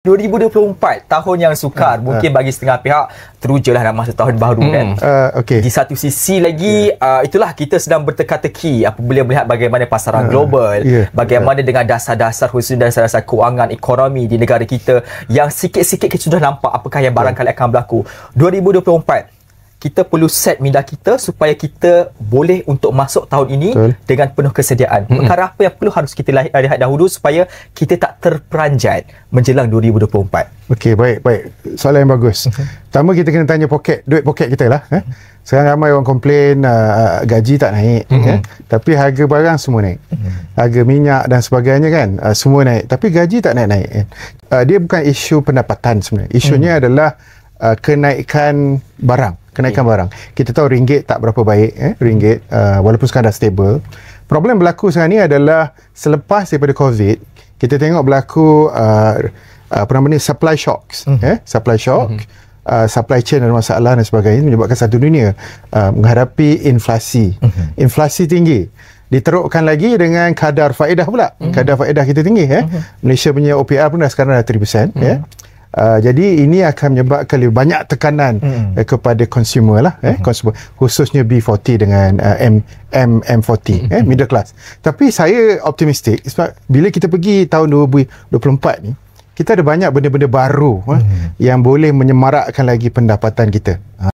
2024 tahun yang sukar uh, mungkin uh. bagi setengah pihak teruja lah masa tahun baru mm. kan uh, hmm, okay. di satu sisi lagi yeah. uh, itulah kita sedang berteka-teki apabila melihat bagaimana pasaran uh, global yeah. Ya. bagaimana yeah. dengan dasar-dasar khusus dan dasar-dasar kewangan ekonomi di negara kita yang sikit-sikit kita sudah nampak apakah yang barangkali akan berlaku 2024 kita perlu set minda kita supaya kita boleh untuk masuk tahun ini Betul. dengan penuh kesediaan. Mm-hmm. Perkara apa yang perlu harus kita lah-, lihat dahulu supaya kita tak terperanjat menjelang 2024. Okey, baik, baik. Soalan yang bagus. Mm-hmm. Pertama kita kena tanya poket, duit poket kita lah. Eh? Mm-hmm. Sekarang ramai orang komplain uh, gaji tak naik. Mm-hmm. Eh? Tapi harga barang semua naik. Mm-hmm. Harga minyak dan sebagainya kan uh, semua naik. Tapi gaji tak naik-naik. Eh? Uh, dia bukan isu pendapatan sebenarnya. Isunya mm-hmm. adalah uh, kenaikan barang kenaikan hmm. barang. Kita tahu ringgit tak berapa baik, eh? ringgit uh, walaupun sekarang dah stable. Problem berlaku sekarang ni adalah selepas daripada COVID, kita tengok berlaku uh, uh apa namanya supply shocks, hmm. eh? supply shock, hmm. uh, supply chain dan masalah dan sebagainya menyebabkan satu dunia uh, menghadapi inflasi, hmm. inflasi tinggi. Diterukkan lagi dengan kadar faedah pula. Hmm. Kadar faedah kita tinggi. Eh? Hmm. Malaysia punya OPR pun dah sekarang dah 3%. Hmm. Eh? Uh, jadi ini akan menyebabkan lebih banyak tekanan mm. eh, kepada consumer lah eh, mm. consumer, khususnya B40 dengan uh, M, M, M40 mm. eh, middle class tapi saya optimistik sebab bila kita pergi tahun 2024 ni kita ada banyak benda-benda baru mm. eh, hmm. yang boleh menyemarakkan lagi pendapatan kita